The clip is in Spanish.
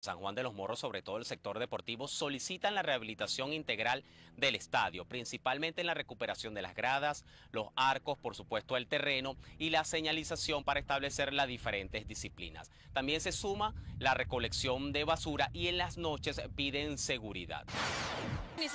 San Juan de los Morros, sobre todo el sector deportivo, solicitan la rehabilitación integral del estadio, principalmente en la recuperación de las gradas, los arcos, por supuesto el terreno y la señalización para establecer las diferentes disciplinas. También se suma la recolección de basura y en las noches piden seguridad.